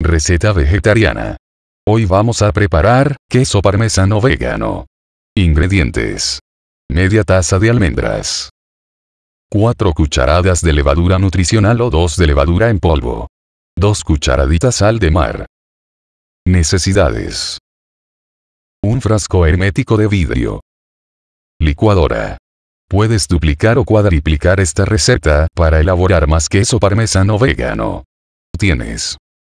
Receta vegetariana. Hoy vamos a preparar queso parmesano vegano. Ingredientes. Media taza de almendras. 4 cucharadas de levadura nutricional o 2 de levadura en polvo. 2 cucharaditas sal de mar. Necesidades. Un frasco hermético de vidrio. Licuadora. Puedes duplicar o cuadriplicar esta receta para elaborar más queso parmesano vegano. Tienes